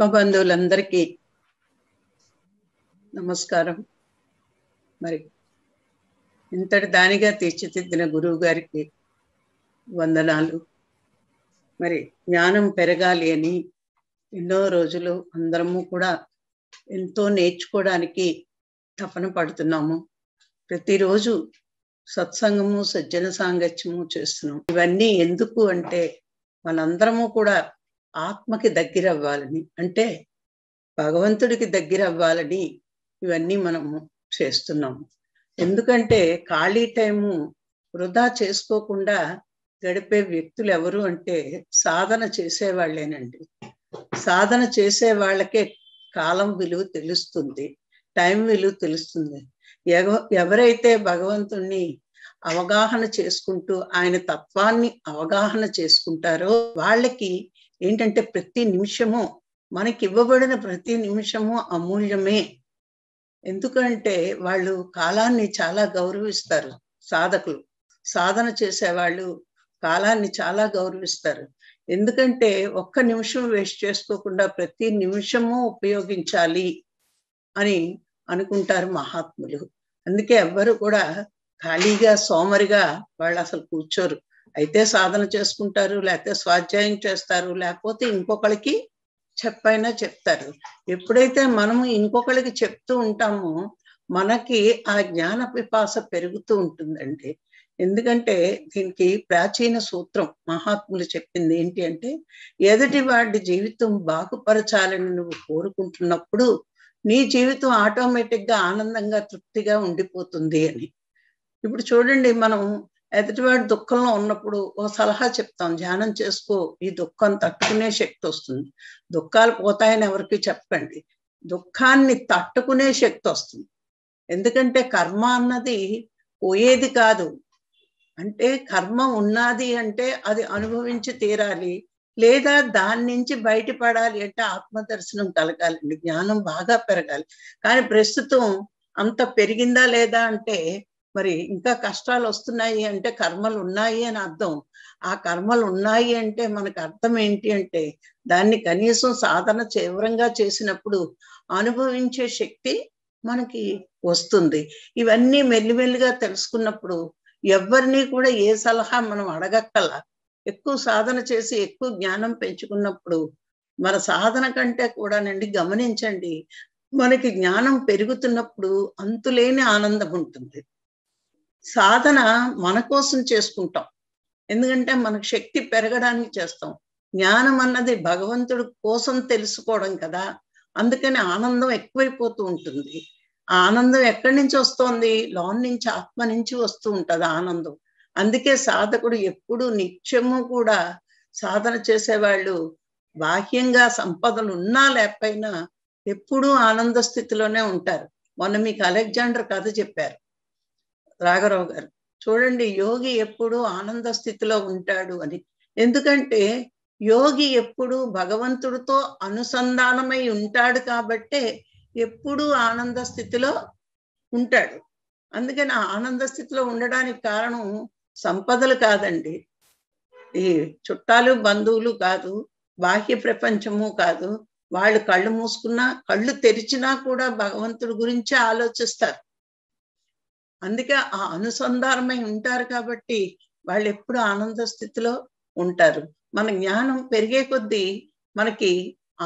బంధువులందరికీ నమస్కారం మరి ఇంతటి దానిగా తీర్చిదిద్దిన గురువు గారికి వందనాలు మరి జ్ఞానం పెరగాలి అని ఎన్నో రోజులు అందరము కూడా ఎంతో నేర్చుకోవడానికి తపన పడుతున్నాము ప్రతిరోజు సత్సంగము సజ్జన సాంగత్యము చేస్తున్నాం ఇవన్నీ ఎందుకు అంటే మనందరము కూడా ఆత్మకి దగ్గరవ్వాలని అంటే భగవంతుడికి దగ్గర అవ్వాలని ఇవన్నీ మనము చేస్తున్నాము ఎందుకంటే ఖాళీ టైము వృధా చేసుకోకుండా గడిపే వ్యక్తులు ఎవరు అంటే సాధన చేసేవాళ్ళేనండి సాధన చేసే వాళ్ళకే కాలం విలువ తెలుస్తుంది టైం విలువ తెలుస్తుంది ఎవరైతే భగవంతుణ్ణి అవగాహన చేసుకుంటూ ఆయన తత్వాన్ని అవగాహన చేసుకుంటారో వాళ్ళకి ఏంటంటే ప్రతి నిమిషము మనకి ఇవ్వబడిన ప్రతి నిమిషము అమూల్యమే ఎందుకంటే వాళ్ళు కాలాన్ని చాలా గౌరవిస్తారు సాధకులు సాధన చేసేవాళ్ళు కాలాన్ని చాలా గౌరవిస్తారు ఎందుకంటే ఒక్క నిమిషం వేస్ట్ చేసుకోకుండా ప్రతి నిమిషము ఉపయోగించాలి అని అనుకుంటారు మహాత్ములు అందుకే ఎవ్వరు కూడా ఖాళీగా సోమరిగా వాళ్ళు అసలు కూర్చోరు అయితే సాధన చేసుకుంటారు లేకపోతే స్వాధ్యాయం చేస్తారు లేకపోతే ఇంకొకరికి చెప్పైనా చెప్తారు ఎప్పుడైతే మనము ఇంకొకరికి చెప్తూ ఉంటామో మనకి ఆ జ్ఞాన పిపాస పెరుగుతూ ఉంటుందండి ఎందుకంటే దీనికి ప్రాచీన సూత్రం మహాత్ములు చెప్పింది ఏంటి అంటే ఎదుటి వాడి జీవితం బాగుపరచాలని నువ్వు కోరుకుంటున్నప్పుడు నీ జీవితం ఆటోమేటిక్ గా ఆనందంగా తృప్తిగా ఉండిపోతుంది అని ఇప్పుడు చూడండి మనం ఎదుటివాడు దుఃఖంలో ఉన్నప్పుడు ఓ సలహా చెప్తాం ధ్యానం చేసుకో ఈ దుఃఖం తట్టుకునే శక్తి వస్తుంది దుఃఖాలు పోతాయని ఎవరికి చెప్పండి దుఃఖాన్ని తట్టుకునే శక్తి వస్తుంది ఎందుకంటే కర్మ అన్నది పోయేది కాదు అంటే కర్మ ఉన్నది అంటే అది అనుభవించి తీరాలి లేదా దాని నుంచి బయటపడాలి అంటే ఆత్మదర్శనం కలగాలండి జ్ఞానం బాగా పెరగాలి కానీ ప్రస్తుతం అంత పెరిగిందా లేదా అంటే మరి ఇంకా కష్టాలు వస్తున్నాయి అంటే కర్మలు ఉన్నాయి అని అర్థం ఆ కర్మలు ఉన్నాయి అంటే మనకు అర్థం ఏంటి అంటే దాన్ని కనీసం సాధన తీవ్రంగా చేసినప్పుడు అనుభవించే శక్తి మనకి వస్తుంది ఇవన్నీ మెల్లిమెల్లిగా తెలుసుకున్నప్పుడు ఎవరిని కూడా ఏ సలహా మనం అడగక్కల ఎక్కువ సాధన చేసి ఎక్కువ జ్ఞానం పెంచుకున్నప్పుడు మన సాధన కంటే కూడా నండి గమనించండి మనకి జ్ఞానం పెరుగుతున్నప్పుడు అంతులేని ఆనందం ఉంటుంది సాధన మన కోసం చేసుకుంటాం ఎందుకంటే మనకు శక్తి పెరగడానికి చేస్తాం జ్ఞానం అన్నది భగవంతుడి కోసం తెలుసుకోవడం కదా అందుకని ఆనందం ఎక్కువైపోతూ ఉంటుంది ఆనందం ఎక్కడి నుంచి వస్తోంది లోన్ నుంచి ఆత్మ నుంచి వస్తూ ఉంటుంది ఆనందం అందుకే సాధకుడు ఎప్పుడు నిత్యము కూడా సాధన చేసేవాళ్ళు బాహ్యంగా సంపదలు ఉన్నా లేకపోయినా ఎప్పుడూ ఆనంద స్థితిలోనే ఉంటారు మొన్న మీకు అలెగ్జాండర్ కథ చెప్పారు రాఘరావు గారు చూడండి యోగి ఎప్పుడు ఆనంద స్థితిలో ఉంటాడు అని ఎందుకంటే యోగి ఎప్పుడు భగవంతుడితో అనుసంధానమై ఉంటాడు కాబట్టే ఎప్పుడూ ఆనంద స్థితిలో ఉంటాడు అందుకని ఆనంద స్థితిలో ఉండడానికి కారణం సంపదలు కాదండి ఈ చుట్టాలు బంధువులు కాదు బాహ్య ప్రపంచము కాదు వాళ్ళు కళ్ళు మూసుకున్నా కళ్ళు తెరిచినా కూడా భగవంతుడి గురించే ఆలోచిస్తారు అందుకే ఆ అనుసంధానమై ఉంటారు కాబట్టి వాళ్ళు ఎప్పుడు ఆనంద స్థితిలో ఉంటారు మన జ్ఞానం పెరిగే కొద్దీ మనకి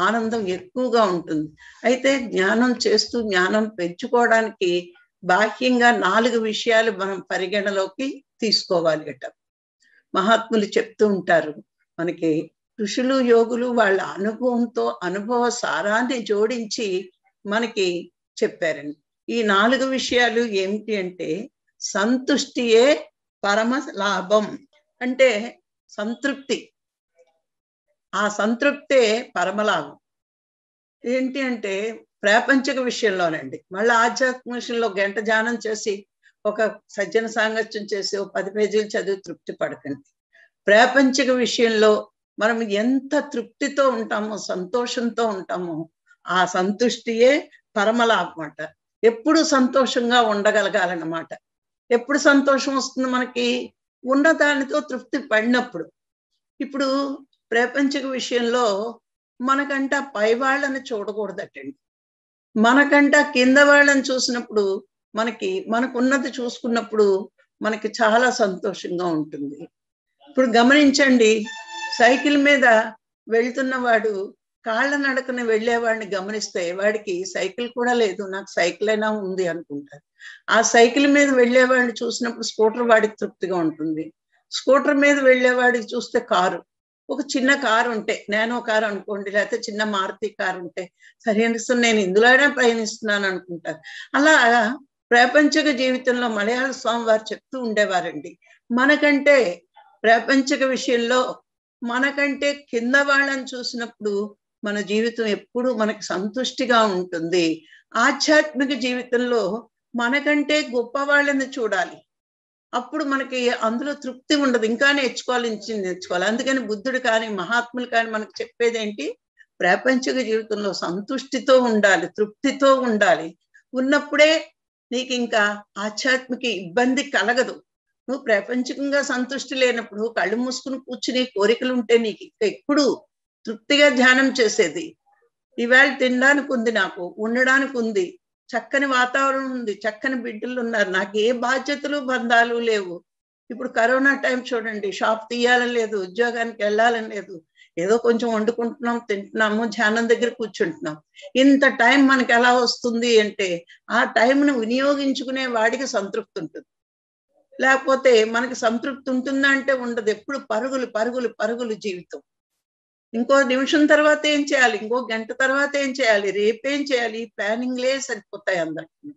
ఆనందం ఎక్కువగా ఉంటుంది అయితే జ్ఞానం చేస్తూ జ్ఞానం పెంచుకోవడానికి బాహ్యంగా నాలుగు విషయాలు మనం పరిగణలోకి తీసుకోవాలి అట మహాత్ములు చెప్తూ ఉంటారు మనకి ఋషులు యోగులు వాళ్ళ అనుభవంతో అనుభవ సారాన్ని జోడించి మనకి చెప్పారండి ఈ నాలుగు విషయాలు ఏమిటి అంటే సంతుష్టియే పరమ లాభం అంటే సంతృప్తి ఆ సంతృప్తే పరమలాభం ఏంటి అంటే ప్రాపంచిక విషయంలోనండి మళ్ళీ ఆధ్యాత్మిక విషయంలో గంట ధ్యానం చేసి ఒక సజ్జన సాంగత్యం చేసి ఒక పది పేజీలు చదివి తృప్తి పడకండి ప్రాపంచిక విషయంలో మనం ఎంత తృప్తితో ఉంటామో సంతోషంతో ఉంటామో ఆ సంతుష్టియే పరమలాభం అంటారు ఎప్పుడు సంతోషంగా ఉండగలగాలన్నమాట ఎప్పుడు సంతోషం వస్తుంది మనకి ఉన్న దానితో తృప్తి పడినప్పుడు ఇప్పుడు ప్రపంచక విషయంలో మనకంట పై వాళ్ళని చూడకూడదట్టండి మనకంట కింద వాళ్ళని చూసినప్పుడు మనకి మనకున్నది చూసుకున్నప్పుడు మనకి చాలా సంతోషంగా ఉంటుంది ఇప్పుడు గమనించండి సైకిల్ మీద వెళ్తున్నవాడు కాళ్ళ నడకన వాడిని గమనిస్తే వాడికి సైకిల్ కూడా లేదు నాకు సైకిల్ అయినా ఉంది అనుకుంటారు ఆ సైకిల్ మీద వెళ్ళేవాడిని చూసినప్పుడు స్కూటర్ వాడికి తృప్తిగా ఉంటుంది స్కూటర్ మీద వెళ్ళేవాడికి చూస్తే కారు ఒక చిన్న కారు ఉంటే నేను కారు అనుకోండి లేకపోతే చిన్న మారుతి కారు ఉంటే సరే నేను ఇందులో అయినా ప్రయాణిస్తున్నాను అనుకుంటారు అలా ప్రాపంచక జీవితంలో మలయాళ స్వామి వారు చెప్తూ ఉండేవారండి మనకంటే ప్రాపంచక విషయంలో మనకంటే కింద వాళ్ళని చూసినప్పుడు మన జీవితం ఎప్పుడు మనకు సంతుష్టిగా ఉంటుంది ఆధ్యాత్మిక జీవితంలో మనకంటే గొప్ప వాళ్ళని చూడాలి అప్పుడు మనకి అందులో తృప్తి ఉండదు ఇంకా నేర్చుకోవాలి నేర్చుకోవాలి అందుకని బుద్ధుడు కానీ మహాత్ములు కానీ మనకు చెప్పేది ఏంటి ప్రాపంచిక జీవితంలో సంతుష్టితో ఉండాలి తృప్తితో ఉండాలి ఉన్నప్పుడే నీకు ఇంకా ఆధ్యాత్మిక ఇబ్బంది కలగదు నువ్వు ప్రపంచకంగా సంతృష్టి లేనప్పుడు కళ్ళు మూసుకుని కూర్చుని కోరికలు ఉంటే నీకు ఇంకా ఎప్పుడు తృప్తిగా ధ్యానం చేసేది ఇవాళ తినడానికి ఉంది నాకు ఉండడానికి ఉంది చక్కని వాతావరణం ఉంది చక్కని బిడ్డలు ఉన్నారు నాకు ఏ బాధ్యతలు బంధాలు లేవు ఇప్పుడు కరోనా టైం చూడండి షాప్ తీయాలని లేదు ఉద్యోగానికి వెళ్ళాలని లేదు ఏదో కొంచెం వండుకుంటున్నాం తింటున్నాము ధ్యానం దగ్గర కూర్చుంటున్నాం ఇంత టైం మనకి ఎలా వస్తుంది అంటే ఆ టైంను వినియోగించుకునే వాడికి సంతృప్తి ఉంటుంది లేకపోతే మనకి సంతృప్తి ఉంటుందా అంటే ఉండదు ఎప్పుడు పరుగులు పరుగులు పరుగులు జీవితం ఇంకో నిమిషం తర్వాత ఏం చేయాలి ఇంకో గంట తర్వాత ఏం చేయాలి రేపేం చేయాలి ప్లానింగ్లే సరిపోతాయి అందరికీ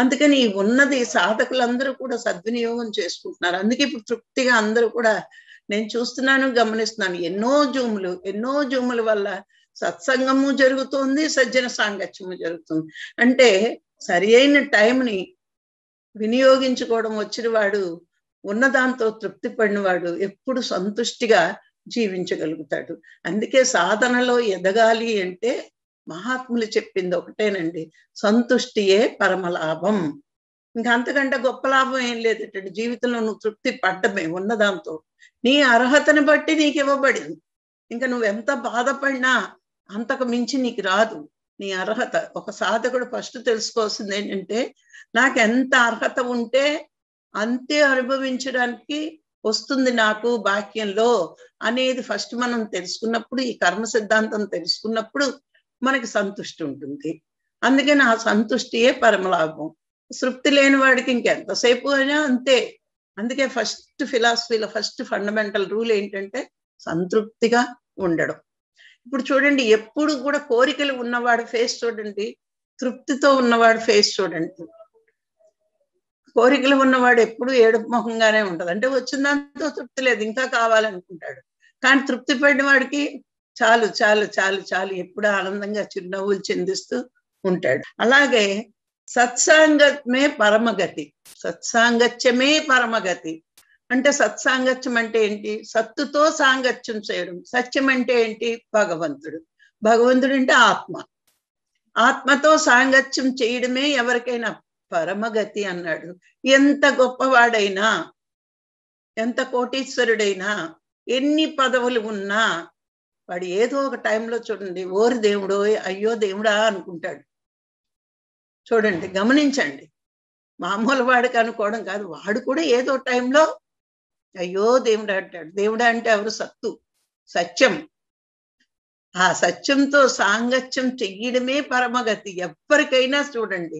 అందుకని ఉన్నది సాధకులందరూ కూడా సద్వినియోగం చేసుకుంటున్నారు అందుకే ఇప్పుడు తృప్తిగా అందరూ కూడా నేను చూస్తున్నాను గమనిస్తున్నాను ఎన్నో జూములు ఎన్నో జూముల వల్ల సత్సంగము జరుగుతుంది సజ్జన సాంగత్యము జరుగుతుంది అంటే సరి అయిన టైంని వినియోగించుకోవడం వచ్చిన వాడు ఉన్నదాంతో తృప్తి పడినవాడు ఎప్పుడు సంతుష్టిగా జీవించగలుగుతాడు అందుకే సాధనలో ఎదగాలి అంటే మహాత్ములు చెప్పింది ఒకటేనండి సంతుష్టియే పరమ లాభం ఇంకా అంతకంటే గొప్ప లాభం ఏం లేదటండి జీవితంలో నువ్వు తృప్తి పడ్డమే ఉన్నదాంతో నీ అర్హతను బట్టి నీకు ఇవ్వబడింది ఇంకా ఎంత బాధపడినా అంతకు మించి నీకు రాదు నీ అర్హత ఒక సాధకుడు ఫస్ట్ తెలుసుకోవాల్సింది ఏంటంటే నాకు ఎంత అర్హత ఉంటే అంతే అనుభవించడానికి వస్తుంది నాకు బాక్యంలో అనేది ఫస్ట్ మనం తెలుసుకున్నప్పుడు ఈ కర్మ సిద్ధాంతం తెలుసుకున్నప్పుడు మనకి సంతుష్టి ఉంటుంది అందుకని ఆ సంతుష్టియే పరమలాభం తృప్తి లేని వాడికి ఇంకెంతసేపు అయినా అంతే అందుకే ఫస్ట్ ఫిలాసఫీలో ఫస్ట్ ఫండమెంటల్ రూల్ ఏంటంటే సంతృప్తిగా ఉండడం ఇప్పుడు చూడండి ఎప్పుడు కూడా కోరికలు ఉన్నవాడు ఫేస్ చూడండి తృప్తితో ఉన్నవాడు ఫేస్ చూడండి కోరికలు ఉన్నవాడు ఎప్పుడు ఏడు ముఖంగానే ఉంటది అంటే వచ్చిందంతా తృప్తి లేదు ఇంకా కావాలనుకుంటాడు కానీ తృప్తి పడిన వాడికి చాలు చాలు చాలు చాలు ఎప్పుడు ఆనందంగా చిరునవ్వులు చెందిస్తూ ఉంటాడు అలాగే సత్సాంగమే పరమగతి సత్సాంగత్యమే పరమగతి అంటే సత్సాంగత్యం అంటే ఏంటి సత్తుతో సాంగత్యం చేయడం సత్యం అంటే ఏంటి భగవంతుడు భగవంతుడు అంటే ఆత్మ ఆత్మతో సాంగత్యం చేయడమే ఎవరికైనా పరమగతి అన్నాడు ఎంత గొప్పవాడైనా ఎంత కోటీశ్వరుడైనా ఎన్ని పదవులు ఉన్నా వాడు ఏదో ఒక టైంలో చూడండి ఓరి దేవుడో అయ్యో దేవుడా అనుకుంటాడు చూడండి గమనించండి మామూలు వాడికి అనుకోవడం కాదు వాడు కూడా ఏదో టైంలో అయ్యో దేవుడు అంటాడు దేవుడా అంటే ఎవరు సత్తు సత్యం ఆ సత్యంతో సాంగత్యం చెయ్యడమే పరమగతి ఎవ్వరికైనా చూడండి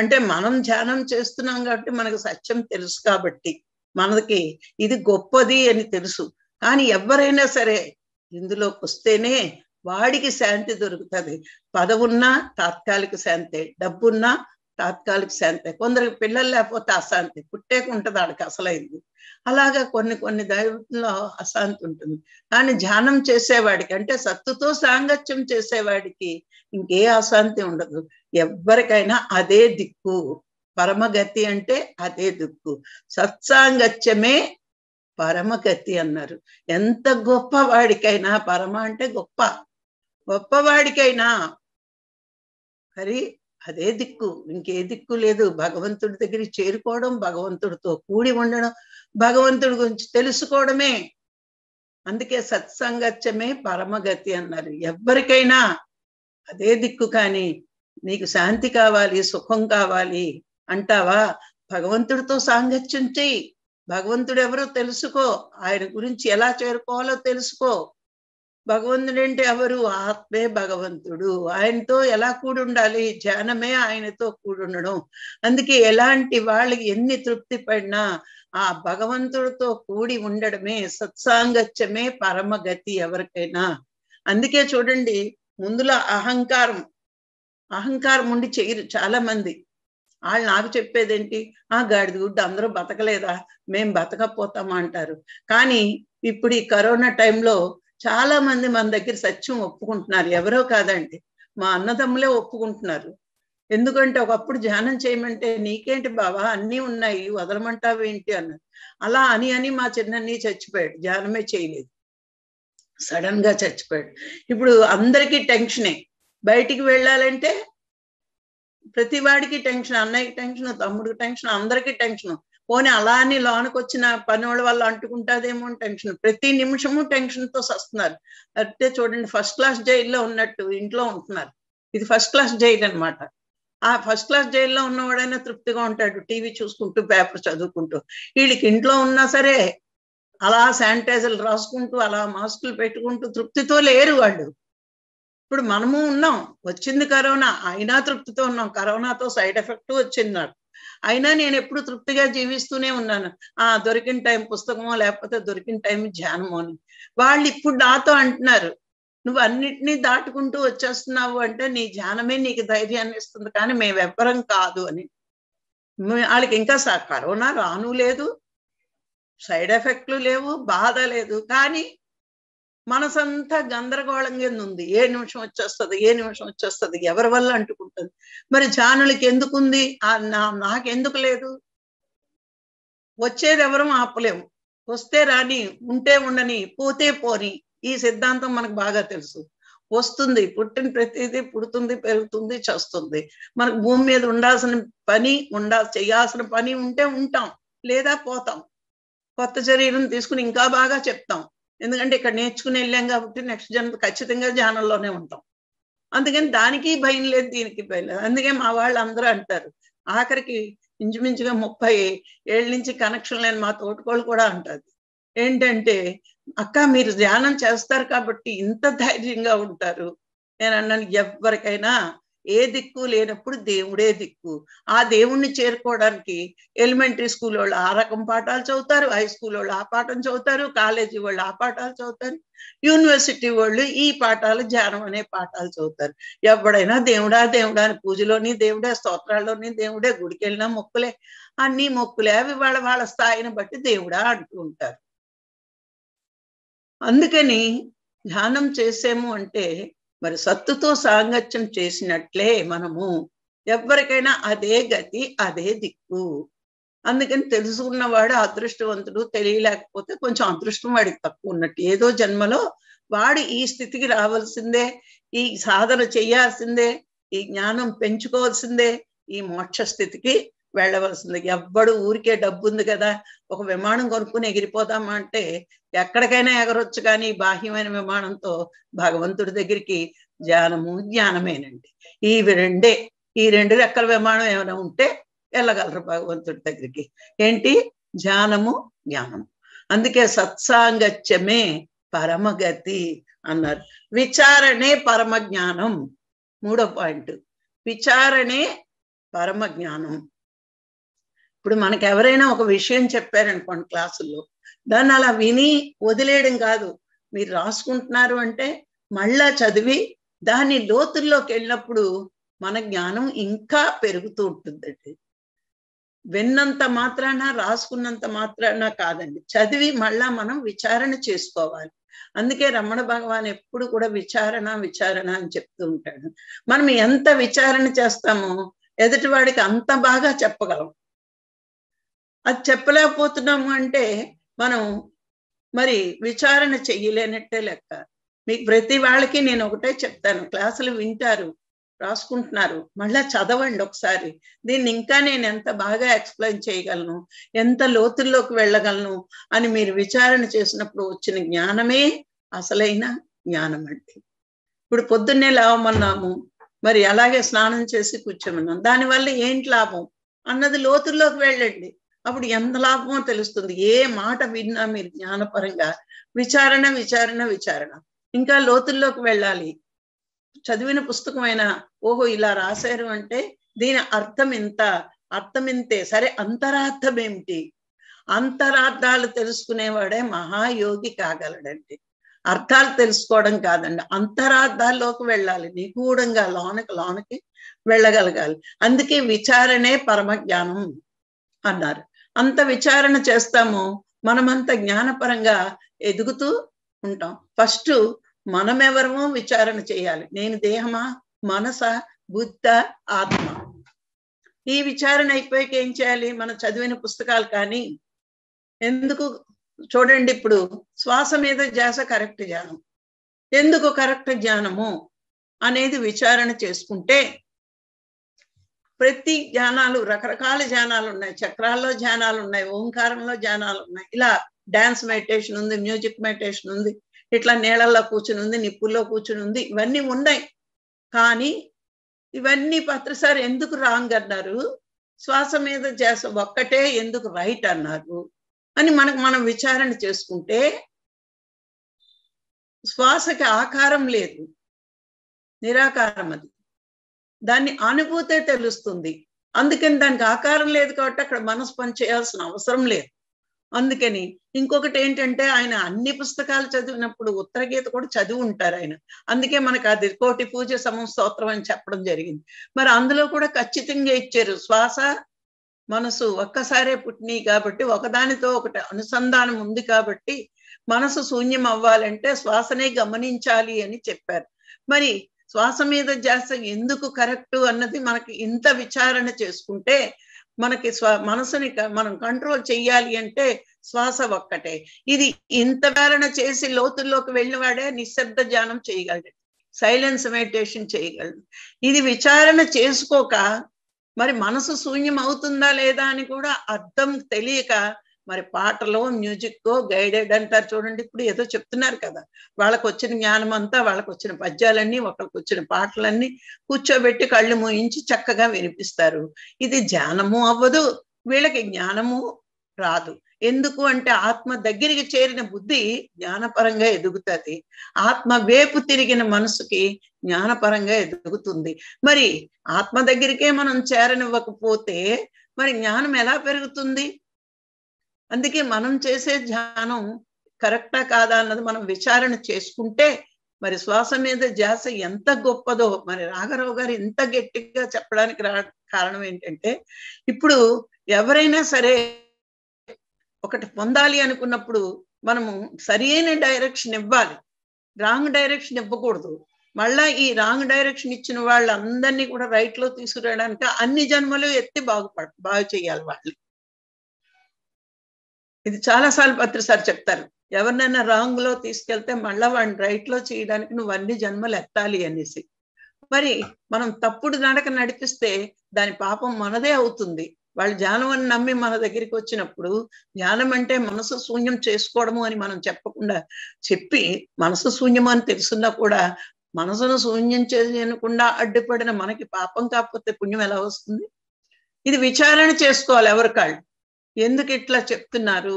అంటే మనం ధ్యానం చేస్తున్నాం కాబట్టి మనకు సత్యం తెలుసు కాబట్టి మనకి ఇది గొప్పది అని తెలుసు కానీ ఎవరైనా సరే ఇందులోకి వస్తేనే వాడికి శాంతి దొరుకుతుంది పదవున్నా తాత్కాలిక శాంతి డబ్బున్నా తాత్కాలిక శాంతి కొందరికి పిల్లలు లేకపోతే అశాంతి పుట్టేకు ఉంటుంది ఆడికి అసలైంది అలాగా కొన్ని కొన్ని దైవంలో అశాంతి ఉంటుంది కానీ ధ్యానం చేసేవాడికి అంటే సత్తుతో సాంగత్యం చేసేవాడికి ఇంకే అశాంతి ఉండదు ఎవరికైనా అదే దిక్కు పరమగతి అంటే అదే దిక్కు సత్సాంగత్యమే పరమగతి అన్నారు ఎంత గొప్ప వాడికైనా పరమ అంటే గొప్ప గొప్పవాడికైనా మరి అదే దిక్కు ఇంకే దిక్కు లేదు భగవంతుడి దగ్గరికి చేరుకోవడం భగవంతుడితో కూడి ఉండడం భగవంతుడి గురించి తెలుసుకోవడమే అందుకే సత్సంగత్యమే పరమగతి అన్నారు ఎవరికైనా అదే దిక్కు కానీ నీకు శాంతి కావాలి సుఖం కావాలి అంటావా భగవంతుడితో సాంగత్యం చెయ్యి భగవంతుడు ఎవరో తెలుసుకో ఆయన గురించి ఎలా చేరుకోవాలో తెలుసుకో భగవంతుడు అంటే ఎవరు ఆత్మే భగవంతుడు ఆయనతో ఎలా కూడుండాలి ధ్యానమే ఆయనతో కూడుండడం అందుకే ఎలాంటి వాళ్ళకి ఎన్ని తృప్తి పడినా ఆ భగవంతుడితో కూడి ఉండడమే సత్సాంగత్యమే పరమగతి ఎవరికైనా అందుకే చూడండి ముందులో అహంకారం అహంకారం ఉండి చేయరు చాలా మంది వాళ్ళు నాకు చెప్పేదేంటి ఆ గాడిద గుడ్డు అందరూ బతకలేదా మేం బతకపోతామా అంటారు కానీ ఇప్పుడు ఈ కరోనా టైంలో చాలా మంది మన దగ్గర సత్యం ఒప్పుకుంటున్నారు ఎవరో కాదండి మా అన్నదమ్ములే ఒప్పుకుంటున్నారు ఎందుకంటే ఒకప్పుడు ధ్యానం చేయమంటే నీకేంటి బాబా అన్నీ ఉన్నాయి వదలమంటావు ఏంటి అన్న అలా అని అని మా చిన్నన్ని చచ్చిపోయాడు ధ్యానమే చేయలేదు సడన్ గా చచ్చిపోయాడు ఇప్పుడు అందరికీ టెన్షనే బయటికి వెళ్ళాలంటే ప్రతి వాడికి టెన్షన్ అన్నయ్యకి టెన్షన్ తమ్ముడికి టెన్షన్ అందరికీ టెన్షన్ పోనీ అలా అని లోనకి వచ్చిన వాళ్ళ వాళ్ళు అంటుకుంటాదేమో టెన్షన్ ప్రతి నిమిషము టెన్షన్తో వస్తున్నారు అయితే చూడండి ఫస్ట్ క్లాస్ జైల్లో ఉన్నట్టు ఇంట్లో ఉంటున్నారు ఇది ఫస్ట్ క్లాస్ జైలు అనమాట ఆ ఫస్ట్ క్లాస్ జైల్లో ఉన్నవాడైనా తృప్తిగా ఉంటాడు టీవీ చూసుకుంటూ పేపర్ చదువుకుంటూ వీళ్ళకి ఇంట్లో ఉన్నా సరే అలా శానిటైజర్లు రాసుకుంటూ అలా మాస్కులు పెట్టుకుంటూ తృప్తితో లేరు వాళ్ళు ఇప్పుడు మనము ఉన్నాం వచ్చింది కరోనా అయినా తృప్తితో ఉన్నాం కరోనాతో సైడ్ ఎఫెక్ట్ వచ్చింది నాకు అయినా నేను ఎప్పుడు తృప్తిగా జీవిస్తూనే ఉన్నాను ఆ దొరికిన టైం పుస్తకమో లేకపోతే దొరికిన టైం ధ్యానమో అని వాళ్ళు ఇప్పుడు నాతో అంటున్నారు నువ్వు అన్నిటినీ దాటుకుంటూ వచ్చేస్తున్నావు అంటే నీ ధ్యానమే నీకు ధైర్యాన్ని ఇస్తుంది కానీ మేము ఎవ్వరం కాదు అని వాళ్ళకి ఇంకా కరోనా రాను లేదు సైడ్ ఎఫెక్ట్లు లేవు బాధ లేదు కానీ మనసంతా గందరగోళంగా ఉంది ఏ నిమిషం వచ్చేస్తుంది ఏ నిమిషం వచ్చేస్తుంది ఎవరి వల్ల అంటుకుంటుంది మరి జానులకి ఎందుకుంది నాకెందుకు లేదు వచ్చేది ఎవరూ ఆపలేము వస్తే రాని ఉంటే ఉండని పోతే పోని ఈ సిద్ధాంతం మనకు బాగా తెలుసు వస్తుంది పుట్టిన ప్రతిదీ పుడుతుంది పెరుగుతుంది చేస్తుంది మనకు భూమి మీద ఉండాల్సిన పని ఉండా చేయాల్సిన పని ఉంటే ఉంటాం లేదా పోతాం కొత్త శరీరం తీసుకుని ఇంకా బాగా చెప్తాం ఎందుకంటే ఇక్కడ నేర్చుకుని వెళ్ళాం కాబట్టి నెక్స్ట్ జన్మ ఖచ్చితంగా ధ్యానంలోనే ఉంటాం అందుకని దానికి భయం లేదు దీనికి భయం లేదు అందుకే మా వాళ్ళు అందరూ అంటారు ఆఖరికి ఇంచుమించుగా ముప్పై ఏళ్ళ నుంచి కనెక్షన్ లేని మా తోటకోళ్ళు కూడా అంటది ఏంటంటే అక్క మీరు ధ్యానం చేస్తారు కాబట్టి ఇంత ధైర్యంగా ఉంటారు నేను అన్నాను ఎవరికైనా ఏ దిక్కు లేనప్పుడు దేవుడే దిక్కు ఆ దేవుణ్ణి చేరుకోవడానికి ఎలిమెంటరీ స్కూల్ వాళ్ళు ఆ రకం పాఠాలు చదువుతారు హై స్కూల్ వాళ్ళు ఆ పాఠం చదువుతారు కాలేజీ వాళ్ళు ఆ పాఠాలు చదువుతారు యూనివర్సిటీ వాళ్ళు ఈ పాఠాలు ధ్యానం అనే పాఠాలు చదువుతారు ఎవడైనా దేవుడా దేవుడా పూజలోని దేవుడే స్తోత్రాల్లోని దేవుడే గుడికి వెళ్ళినా మొక్కులే అన్ని మొక్కులే అవి వాళ్ళ వాళ్ళ స్థాయిని బట్టి దేవుడా అంటూ ఉంటారు అందుకని ధ్యానం చేసేము అంటే మరి సత్తుతో సాంగత్యం చేసినట్లే మనము ఎవరికైనా అదే గతి అదే దిక్కు అందుకని తెలుసుకున్నవాడు అదృష్టవంతుడు తెలియలేకపోతే కొంచెం అదృష్టం వాడికి తక్కువ ఉన్నట్టు ఏదో జన్మలో వాడు ఈ స్థితికి రావాల్సిందే ఈ సాధన చేయాల్సిందే ఈ జ్ఞానం పెంచుకోవాల్సిందే ఈ మోక్ష స్థితికి వెళ్ళవలసింది ఎవ్వడు ఊరికే డబ్బు ఉంది కదా ఒక విమానం కొనుక్కుని ఎగిరిపోదామా అంటే ఎక్కడికైనా ఎగరొచ్చు కానీ బాహ్యమైన విమానంతో భగవంతుడి దగ్గరికి జ్ఞానము జ్ఞానమేనండి ఈ రెండే ఈ రెండు రెక్కల విమానం ఏమైనా ఉంటే వెళ్ళగలరు భగవంతుడి దగ్గరికి ఏంటి జ్ఞానము జ్ఞానము అందుకే సత్సాంగత్యమే పరమగతి అన్నారు విచారణే పరమ జ్ఞానం మూడో పాయింట్ విచారణే పరమ జ్ఞానం ఇప్పుడు మనకు ఎవరైనా ఒక విషయం చెప్పారనుకోండి క్లాసుల్లో దాన్ని అలా విని వదిలేయడం కాదు మీరు రాసుకుంటున్నారు అంటే మళ్ళా చదివి దాని లోతుల్లోకి వెళ్ళినప్పుడు మన జ్ఞానం ఇంకా పెరుగుతూ ఉంటుందండి విన్నంత మాత్రాన రాసుకున్నంత మాత్రాన కాదండి చదివి మళ్ళా మనం విచారణ చేసుకోవాలి అందుకే రమణ భగవాన్ ఎప్పుడు కూడా విచారణ విచారణ అని చెప్తూ ఉంటాడు మనం ఎంత విచారణ చేస్తామో ఎదుటివాడికి అంత బాగా చెప్పగలం అది చెప్పలేకపోతున్నాము అంటే మనం మరి విచారణ చెయ్యలేనట్టే లెక్క మీకు ప్రతి వాళ్ళకి నేను ఒకటే చెప్తాను క్లాసులు వింటారు రాసుకుంటున్నారు మళ్ళా చదవండి ఒకసారి దీన్ని ఇంకా నేను ఎంత బాగా ఎక్స్ప్లెయిన్ చేయగలను ఎంత లోతుల్లోకి వెళ్ళగలను అని మీరు విచారణ చేసినప్పుడు వచ్చిన జ్ఞానమే అసలైన జ్ఞానం అండి ఇప్పుడు పొద్దున్నే లేవమన్నాము మరి అలాగే స్నానం చేసి కూర్చోమన్నాం దానివల్ల ఏంటి లాభం అన్నది లోతుల్లోకి వెళ్ళండి అప్పుడు ఎంత లాభమో తెలుస్తుంది ఏ మాట విన్నా మీరు జ్ఞానపరంగా విచారణ విచారణ విచారణ ఇంకా లోతుల్లోకి వెళ్ళాలి చదివిన పుస్తకమైన ఓహో ఇలా రాశారు అంటే దీని అర్థం ఇంత అర్థం ఇంతే సరే అంతరార్థం ఏమిటి అంతరార్థాలు తెలుసుకునేవాడే మహాయోగి కాగలడండి అర్థాలు తెలుసుకోవడం కాదండి అంతరార్థాల్లోకి వెళ్ళాలి నిగూఢంగా లోనకి లోనకి వెళ్ళగలగాలి అందుకే విచారణే పరమ జ్ఞానం అన్నారు అంత విచారణ చేస్తాము మనమంత జ్ఞానపరంగా ఎదుగుతూ ఉంటాం ఫస్ట్ మనమెవరమో విచారణ చేయాలి నేను దేహమా మనస బుద్ధ ఆత్మ ఈ విచారణ అయిపోయాక ఏం చేయాలి మనం చదివిన పుస్తకాలు కానీ ఎందుకు చూడండి ఇప్పుడు శ్వాస మీద జాస కరెక్ట్ జ్ఞానం ఎందుకు కరెక్ట్ జ్ఞానము అనేది విచారణ చేసుకుంటే ప్రతి ధ్యానాలు రకరకాల ధ్యానాలు ఉన్నాయి చక్రాల్లో ధ్యానాలు ఉన్నాయి ఓంకారంలో ధ్యానాలు ఉన్నాయి ఇలా డాన్స్ మెడిటేషన్ ఉంది మ్యూజిక్ మెడిటేషన్ ఉంది ఇట్లా నీళ్ళల్లో కూర్చుని ఉంది నిప్పుల్లో కూర్చుని ఉంది ఇవన్నీ ఉన్నాయి కానీ ఇవన్నీ పత్ర సార్ ఎందుకు రాంగ్ అన్నారు శ్వాస మీద చేస ఒక్కటే ఎందుకు రైట్ అన్నారు అని మనకు మనం విచారణ చేసుకుంటే శ్వాసకి ఆకారం లేదు నిరాకారం అది దాన్ని అనుభూతే తెలుస్తుంది అందుకని దానికి ఆకారం లేదు కాబట్టి అక్కడ మనసు పని చేయాల్సిన అవసరం లేదు అందుకని ఇంకొకటి ఏంటంటే ఆయన అన్ని పుస్తకాలు చదివినప్పుడు ఉత్తర గీత కూడా చదివి ఉంటారు ఆయన అందుకే మనకు అది కోటి పూజ సమం స్తోత్రం అని చెప్పడం జరిగింది మరి అందులో కూడా ఖచ్చితంగా ఇచ్చారు శ్వాస మనసు ఒక్కసారే పుట్టినాయి కాబట్టి ఒకదానితో ఒకటి అనుసంధానం ఉంది కాబట్టి మనసు శూన్యం అవ్వాలంటే శ్వాసనే గమనించాలి అని చెప్పారు మరి శ్వాస మీద ధ్యాస ఎందుకు కరెక్ట్ అన్నది మనకి ఇంత విచారణ చేసుకుంటే మనకి స్వ మనసుని మనం కంట్రోల్ చెయ్యాలి అంటే శ్వాస ఒక్కటే ఇది ఇంత విచారణ చేసి లోతుల్లోకి వెళ్ళినవాడే నిశ్శబ్ద ధ్యానం చేయగలడు సైలెన్స్ మెడిటేషన్ చేయగలడు ఇది విచారణ చేసుకోక మరి మనసు శూన్యం అవుతుందా లేదా అని కూడా అర్థం తెలియక మరి పాటలో మ్యూజిక్ గైడెడ్ అంటారు చూడండి ఇప్పుడు ఏదో చెప్తున్నారు కదా వాళ్ళకు వచ్చిన జ్ఞానం అంతా వాళ్ళకు వచ్చిన పద్యాలన్నీ ఒకరికి వచ్చిన పాటలన్నీ కూర్చోబెట్టి కళ్ళు మూయించి చక్కగా వినిపిస్తారు ఇది జ్ఞానము అవ్వదు వీళ్ళకి జ్ఞానము రాదు ఎందుకు అంటే ఆత్మ దగ్గరికి చేరిన బుద్ధి జ్ఞానపరంగా ఎదుగుతుంది ఆత్మ వేపు తిరిగిన మనసుకి జ్ఞానపరంగా ఎదుగుతుంది మరి ఆత్మ దగ్గరికే మనం చేరనివ్వకపోతే మరి జ్ఞానం ఎలా పెరుగుతుంది అందుకే మనం చేసే ధ్యానం కరెక్టా కాదా అన్నది మనం విచారణ చేసుకుంటే మరి శ్వాస మీద జాస ఎంత గొప్పదో మరి రాఘరావు గారు ఎంత గట్టిగా చెప్పడానికి రా కారణం ఏంటంటే ఇప్పుడు ఎవరైనా సరే ఒకటి పొందాలి అనుకున్నప్పుడు మనము సరి అయిన డైరెక్షన్ ఇవ్వాలి రాంగ్ డైరెక్షన్ ఇవ్వకూడదు మళ్ళా ఈ రాంగ్ డైరెక్షన్ ఇచ్చిన వాళ్ళందరినీ కూడా రైట్ లో తీసుకురావడానికి అన్ని జన్మలు ఎత్తి బాగుపడ బాగు చేయాలి వాళ్ళు ఇది సార్లు భద్ర సార్ చెప్తారు ఎవరినైనా రాంగ్ లో తీసుకెళ్తే మళ్ళా వాడిని రైట్ లో చేయడానికి నువ్వు అన్ని జన్మలు ఎత్తాలి అనేసి మరి మనం తప్పుడు నడక నడిపిస్తే దాని పాపం మనదే అవుతుంది వాళ్ళు జ్ఞానం నమ్మి మన దగ్గరికి వచ్చినప్పుడు జ్ఞానం అంటే మనసు శూన్యం చేసుకోవడము అని మనం చెప్పకుండా చెప్పి మనసు శూన్యం అని తెలుసున్నా కూడా మనసును శూన్యం చేయకుండా అడ్డుపడిన మనకి పాపం కాకపోతే పుణ్యం ఎలా వస్తుంది ఇది విచారణ చేసుకోవాలి ఎవరికాళ్ళు ఎందుకు ఇట్లా చెప్తున్నారు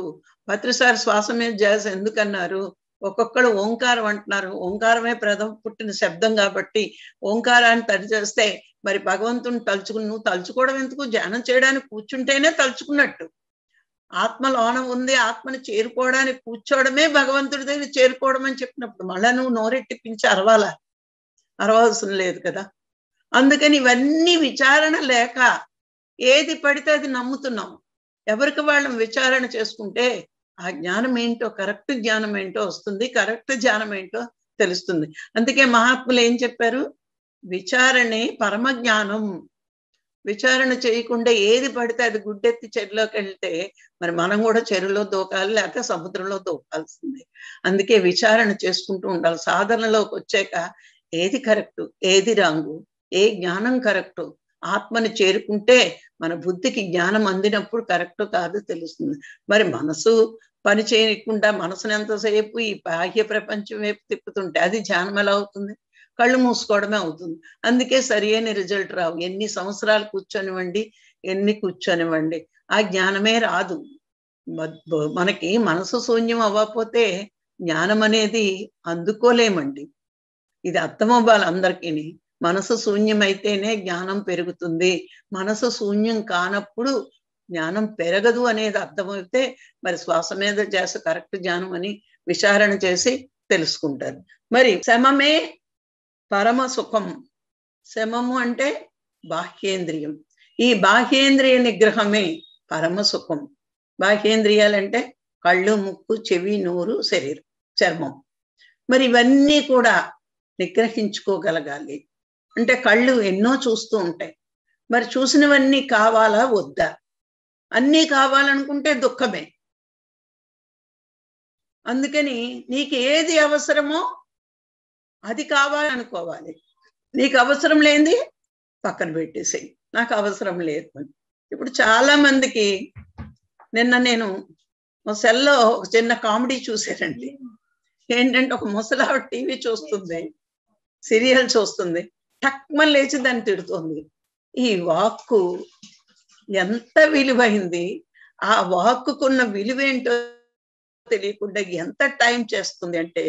భద్రసారి శ్వాసమే జాస్ ఎందుకన్నారు ఒక్కొక్కడు ఓంకారం అంటున్నారు ఓంకారమే ప్రథమ పుట్టిన శబ్దం కాబట్టి ఓంకారాన్ని తరిచేస్తే మరి భగవంతుని తలుచుకుని నువ్వు తలుచుకోవడం ఎందుకు ధ్యానం చేయడానికి కూర్చుంటేనే తలుచుకున్నట్టు ఆత్మ లోనం ఉంది ఆత్మను చేరుకోవడానికి కూర్చోవడమే భగవంతుడి దగ్గర చేరుకోవడం అని చెప్పినప్పుడు మళ్ళా నువ్వు నోరెట్టిపించి అరవాలా అరవాల్సిన లేదు కదా అందుకని ఇవన్నీ విచారణ లేక ఏది పడితే అది నమ్ముతున్నావు ఎవరికి వాళ్ళని విచారణ చేసుకుంటే ఆ జ్ఞానం ఏంటో కరెక్ట్ జ్ఞానం ఏంటో వస్తుంది కరెక్ట్ జ్ఞానం ఏంటో తెలుస్తుంది అందుకే మహాత్ములు ఏం చెప్పారు విచారణే పరమ జ్ఞానం విచారణ చేయకుండా ఏది పడితే అది గుడ్డెత్తి చెరులోకి వెళ్తే మరి మనం కూడా చెరువులో దూకాలి లేక సముద్రంలో దూకాల్సిందే అందుకే విచారణ చేసుకుంటూ ఉండాలి సాధనలోకి వచ్చాక ఏది కరెక్టు ఏది రాంగు ఏ జ్ఞానం కరెక్టు ఆత్మని చేరుకుంటే మన బుద్ధికి జ్ఞానం అందినప్పుడు కరెక్ట్ కాదు తెలుస్తుంది మరి మనసు పని చేయకుండా మనసును ఎంతసేపు ఈ బాహ్య ప్రపంచం వైపు తిప్పుతుంటే అది ధ్యానం ఎలా అవుతుంది కళ్ళు మూసుకోవడమే అవుతుంది అందుకే సరి అయిన రిజల్ట్ రావు ఎన్ని సంవత్సరాలు కూర్చొనివ్వండి ఎన్ని కూర్చొనివ్వండి ఆ జ్ఞానమే రాదు మనకి మనసు శూన్యం అవ్వకపోతే జ్ఞానం అనేది అందుకోలేమండి ఇది అర్థమవ్వాలి అందరికీ మనసు శూన్యమైతేనే జ్ఞానం పెరుగుతుంది మనసు శూన్యం కానప్పుడు జ్ఞానం పెరగదు అనేది అర్థమైతే మరి శ్వాస మీద చేస్తే కరెక్ట్ జ్ఞానం అని విచారణ చేసి తెలుసుకుంటారు మరి శమమే పరమ సుఖం శమము అంటే బాహ్యేంద్రియం ఈ బాహ్యేంద్రియ నిగ్రహమే పరమ సుఖం బాహ్యేంద్రియాలంటే కళ్ళు ముక్కు చెవి నోరు శరీరం చర్మం మరి ఇవన్నీ కూడా నిగ్రహించుకోగలగాలి అంటే కళ్ళు ఎన్నో చూస్తూ ఉంటాయి మరి చూసినవన్నీ కావాలా వద్దా అన్నీ కావాలనుకుంటే దుఃఖమే అందుకని నీకు ఏది అవసరమో అది కావాలనుకోవాలి నీకు అవసరం లేనిది పక్కన పెట్టేసేయి నాకు అవసరం లేదు ఇప్పుడు చాలా మందికి నిన్న నేను సెల్లో ఒక చిన్న కామెడీ చూసానండి ఏంటంటే ఒక ముసలావిడ టీవీ చూస్తుంది సీరియల్ చూస్తుంది టక్మని లేచి దాన్ని తిడుతోంది ఈ వాక్కు ఎంత విలువైంది ఆ వాక్కుకున్న విలువ ఏంటో తెలియకుండా ఎంత టైం చేస్తుంది అంటే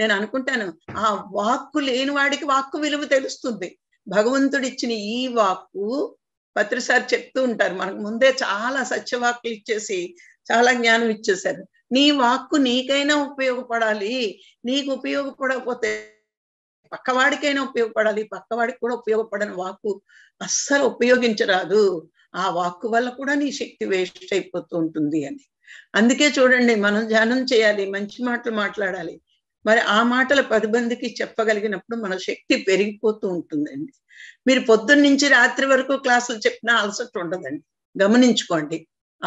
నేను అనుకుంటాను ఆ వాక్కు లేని వాడికి వాక్కు విలువ తెలుస్తుంది భగవంతుడు ఇచ్చిన ఈ వాక్కు పత్రిసారి చెప్తూ ఉంటారు మనకు ముందే చాలా సత్యవాక్కులు ఇచ్చేసి చాలా జ్ఞానం ఇచ్చేశారు నీ వాక్కు నీకైనా ఉపయోగపడాలి నీకు ఉపయోగపడకపోతే పక్కవాడికైనా ఉపయోగపడాలి పక్కవాడికి కూడా ఉపయోగపడని వాక్కు అస్సలు ఉపయోగించరాదు ఆ వాక్కు వల్ల కూడా నీ శక్తి వేస్ట్ అయిపోతూ ఉంటుంది అని అందుకే చూడండి మనం ధ్యానం చేయాలి మంచి మాటలు మాట్లాడాలి మరి ఆ మాటలు పది మందికి చెప్పగలిగినప్పుడు మన శక్తి పెరిగిపోతూ ఉంటుందండి మీరు పొద్దున్న నుంచి రాత్రి వరకు క్లాసులు చెప్పినా అలసట ఉండదండి గమనించుకోండి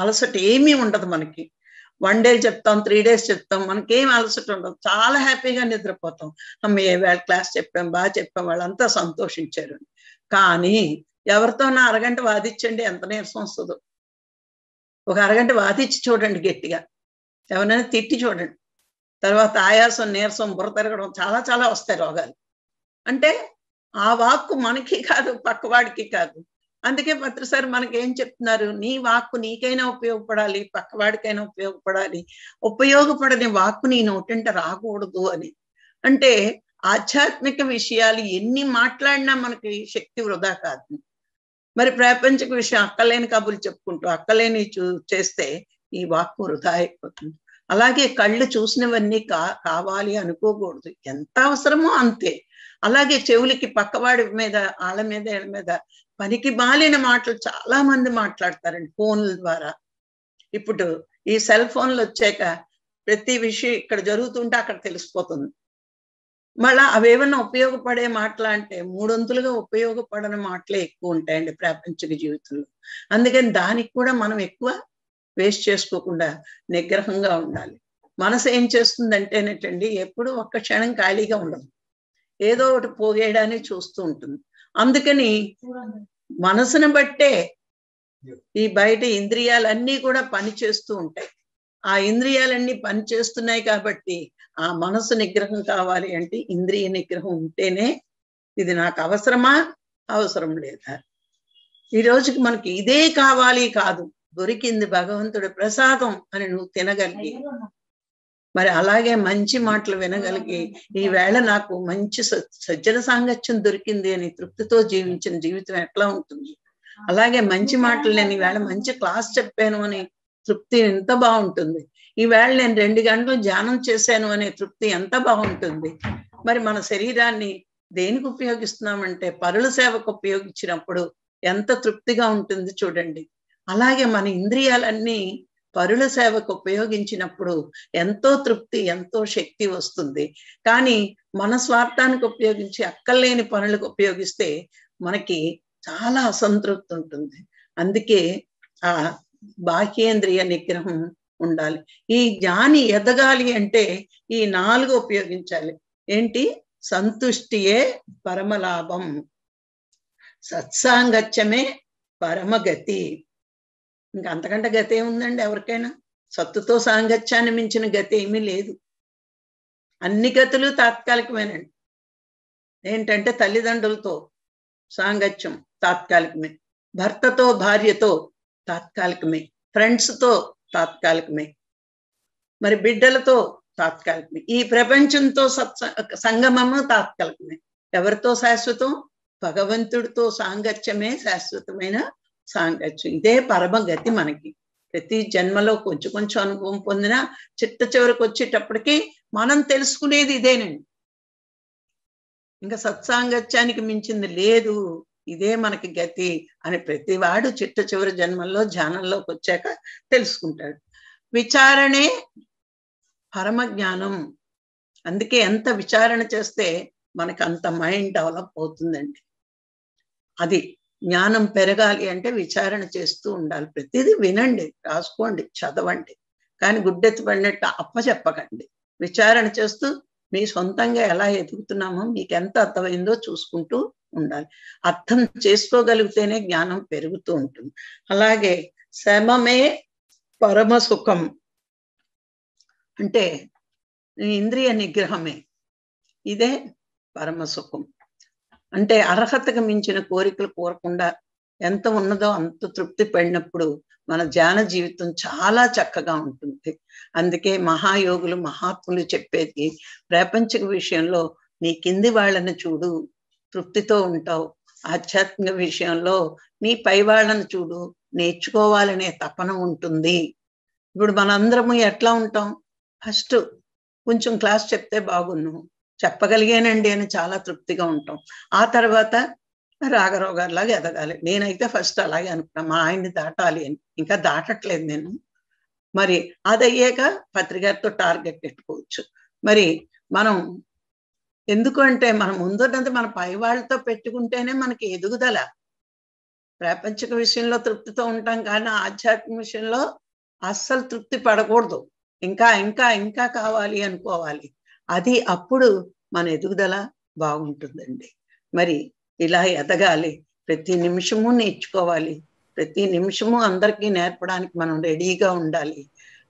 అలసట ఏమీ ఉండదు మనకి వన్ డే చెప్తాం త్రీ డేస్ చెప్తాం మనకేం అలసట ఉండదు చాలా హ్యాపీగా నిద్రపోతాం ఏ వేళ క్లాస్ చెప్పాం బాగా చెప్పాం వాళ్ళంతా సంతోషించారు కానీ ఎవరితోనా అరగంట వాదించండి ఎంత నీరసం వస్తుందో ఒక అరగంట వాదించి చూడండి గట్టిగా ఎవరైనా తిట్టి చూడండి తర్వాత ఆయాసం నీరసం బుర్ర తిరగడం చాలా చాలా వస్తాయి రోగాలు అంటే ఆ వాక్కు మనకి కాదు పక్కవాడికి కాదు అందుకే సార్ మనకి ఏం చెప్తున్నారు నీ వాక్కు నీకైనా ఉపయోగపడాలి పక్కవాడికైనా ఉపయోగపడాలి ఉపయోగపడని వాక్కు నీ నోటింట రాకూడదు అని అంటే ఆధ్యాత్మిక విషయాలు ఎన్ని మాట్లాడినా మనకి శక్తి వృధా కాదు మరి ప్రాపంచిక విషయం అక్కలేని కబుర్లు చెప్పుకుంటూ అక్కలేని చూ చేస్తే ఈ వాక్కు వృధా అయిపోతుంది అలాగే కళ్ళు చూసినవన్నీ కా కావాలి అనుకోకూడదు ఎంత అవసరమో అంతే అలాగే చెవులకి పక్కవాడి మీద వాళ్ళ మీద వీళ్ళ మీద పనికి బాలిన మాటలు చాలా మంది మాట్లాడతారండి ఫోన్ల ద్వారా ఇప్పుడు ఈ సెల్ ఫోన్లు వచ్చాక ప్రతి విషయం ఇక్కడ జరుగుతుంటే అక్కడ తెలిసిపోతుంది మళ్ళా అవేమన్నా ఉపయోగపడే మాటలు అంటే మూడొంతులుగా ఉపయోగపడని మాటలే ఎక్కువ ఉంటాయండి ప్రాపంచిక జీవితంలో అందుకని దానికి కూడా మనం ఎక్కువ వేస్ట్ చేసుకోకుండా నిగ్రహంగా ఉండాలి మనసు ఏం చేస్తుంది అంటేనేటండి ఎప్పుడు ఒక్క క్షణం ఖాళీగా ఉండదు ఏదో ఒకటి పోగేయడాన్ని చూస్తూ ఉంటుంది అందుకని మనసును బట్టే ఈ బయట ఇంద్రియాలన్నీ కూడా పనిచేస్తూ ఉంటాయి ఆ ఇంద్రియాలన్నీ పనిచేస్తున్నాయి కాబట్టి ఆ మనసు నిగ్రహం కావాలి అంటే ఇంద్రియ నిగ్రహం ఉంటేనే ఇది నాకు అవసరమా అవసరం లేదా ఈ రోజుకి మనకి ఇదే కావాలి కాదు దొరికింది భగవంతుడి ప్రసాదం అని నువ్వు తినగలిగి మరి అలాగే మంచి మాటలు వినగలిగి ఈవేళ నాకు మంచి సజ్జన సాంగత్యం దొరికింది అని తృప్తితో జీవించిన జీవితం ఎట్లా ఉంటుంది అలాగే మంచి మాటలు నేను ఈవేళ మంచి క్లాస్ చెప్పాను అని తృప్తి ఎంత బాగుంటుంది ఈవేళ నేను రెండు గంటలు ధ్యానం చేశాను అనే తృప్తి ఎంత బాగుంటుంది మరి మన శరీరాన్ని దేనికి ఉపయోగిస్తున్నామంటే పరుల సేవకు ఉపయోగించినప్పుడు ఎంత తృప్తిగా ఉంటుంది చూడండి అలాగే మన ఇంద్రియాలన్నీ పరుల సేవకు ఉపయోగించినప్పుడు ఎంతో తృప్తి ఎంతో శక్తి వస్తుంది కానీ మన స్వార్థానికి ఉపయోగించి అక్కర్లేని పనులకు ఉపయోగిస్తే మనకి చాలా అసంతృప్తి ఉంటుంది అందుకే ఆ బాహ్యేంద్రియ నిగ్రహం ఉండాలి ఈ జ్ఞాని ఎదగాలి అంటే ఈ నాలుగు ఉపయోగించాలి ఏంటి సంతుష్టియే పరమలాభం సత్సాంగత్యమే పరమగతి ఇంకా అంతకంటే గతి ఏముందండి ఎవరికైనా సత్తుతో సాంగత్యాన్ని మించిన గతి ఏమీ లేదు అన్ని గతులు తాత్కాలికమేనండి ఏంటంటే తల్లిదండ్రులతో సాంగత్యం తాత్కాలికమే భర్తతో భార్యతో తాత్కాలికమే ఫ్రెండ్స్తో తాత్కాలికమే మరి బిడ్డలతో తాత్కాలికమే ఈ ప్రపంచంతో సత్ సంగమము తాత్కాలికమే ఎవరితో శాశ్వతం భగవంతుడితో సాంగత్యమే శాశ్వతమైన సాగచ్చు ఇదే పరమగతి మనకి ప్రతి జన్మలో కొంచెం కొంచెం అనుభవం పొందిన చిట్ట చివరికి వచ్చేటప్పటికీ మనం తెలుసుకునేది ఇదేనండి ఇంకా సత్సాంగత్యానికి మించింది లేదు ఇదే మనకి గతి అని ప్రతివాడు చిట్ట చివరి జన్మల్లో ధ్యానంలోకి వచ్చాక తెలుసుకుంటాడు విచారణే పరమ జ్ఞానం అందుకే ఎంత విచారణ చేస్తే మనకు అంత మైండ్ డెవలప్ అవుతుందండి అది జ్ఞానం పెరగాలి అంటే విచారణ చేస్తూ ఉండాలి ప్రతిదీ వినండి రాసుకోండి చదవండి కానీ గుడ్డెత్తి పడినట్టు అప్పచెప్పకండి విచారణ చేస్తూ మీ సొంతంగా ఎలా ఎదుగుతున్నామో మీకు ఎంత అర్థమైందో చూసుకుంటూ ఉండాలి అర్థం చేసుకోగలిగితేనే జ్ఞానం పెరుగుతూ ఉంటుంది అలాగే శమమే పరమ సుఖం అంటే ఇంద్రియ నిగ్రహమే ఇదే పరమ సుఖం అంటే అర్హతకు మించిన కోరికలు కోరకుండా ఎంత ఉన్నదో అంత తృప్తి పడినప్పుడు మన ధ్యాన జీవితం చాలా చక్కగా ఉంటుంది అందుకే మహాయోగులు మహాత్ములు చెప్పేది ప్రాపంచిక విషయంలో నీ కింది వాళ్ళని చూడు తృప్తితో ఉంటావు ఆధ్యాత్మిక విషయంలో నీ పై వాళ్ళని చూడు నేర్చుకోవాలనే తపన ఉంటుంది ఇప్పుడు మనందరము ఎట్లా ఉంటాం ఫస్ట్ కొంచెం క్లాస్ చెప్తే బాగున్నాం చెప్పగలిగానండి అని చాలా తృప్తిగా ఉంటాం ఆ తర్వాత రాఘరావు గారు లాగా ఎదగాలి నేనైతే ఫస్ట్ అలాగే అనుకున్నా మా ఆయన్ని దాటాలి అని ఇంకా దాటట్లేదు నేను మరి అది అయ్యాక పత్రికారితో టార్గెట్ పెట్టుకోవచ్చు మరి మనం ఎందుకంటే మనం ముందున్నంత మన పై వాళ్ళతో పెట్టుకుంటేనే మనకి ఎదుగుదల ప్రాపంచిక విషయంలో తృప్తితో ఉంటాం కానీ ఆధ్యాత్మిక విషయంలో అస్సలు తృప్తి పడకూడదు ఇంకా ఇంకా ఇంకా కావాలి అనుకోవాలి అది అప్పుడు మన ఎదుగుదల బాగుంటుందండి మరి ఇలా ఎదగాలి ప్రతి నిమిషము నేర్చుకోవాలి ప్రతి నిమిషము అందరికీ నేర్పడానికి మనం రెడీగా ఉండాలి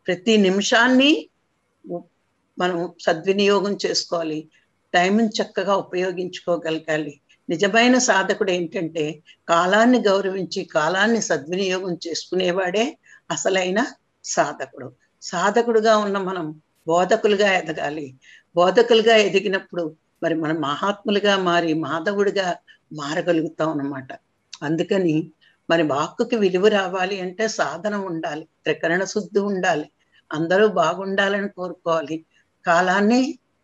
ప్రతి నిమిషాన్ని మనం సద్వినియోగం చేసుకోవాలి టైంని చక్కగా ఉపయోగించుకోగలగాలి నిజమైన సాధకుడు ఏంటంటే కాలాన్ని గౌరవించి కాలాన్ని సద్వినియోగం చేసుకునేవాడే అసలైన సాధకుడు సాధకుడుగా ఉన్న మనం బోధకులుగా ఎదగాలి బోధకులుగా ఎదిగినప్పుడు మరి మనం మహాత్ములుగా మారి మాధవుడిగా మారగలుగుతాం అన్నమాట అందుకని మరి వాక్కుకి విలువ రావాలి అంటే సాధన ఉండాలి త్రికరణ శుద్ధి ఉండాలి అందరూ బాగుండాలని కోరుకోవాలి కాలాన్ని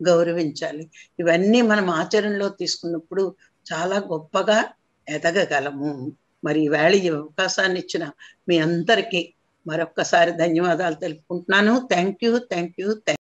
గౌరవించాలి ఇవన్నీ మనం ఆచరణలో తీసుకున్నప్పుడు చాలా గొప్పగా ఎదగగలము మరి ఈవేళ ఈ అవకాశాన్ని ఇచ్చిన మీ అందరికీ మరొక్కసారి ధన్యవాదాలు తెలుపుకుంటున్నాను thank you thank you thank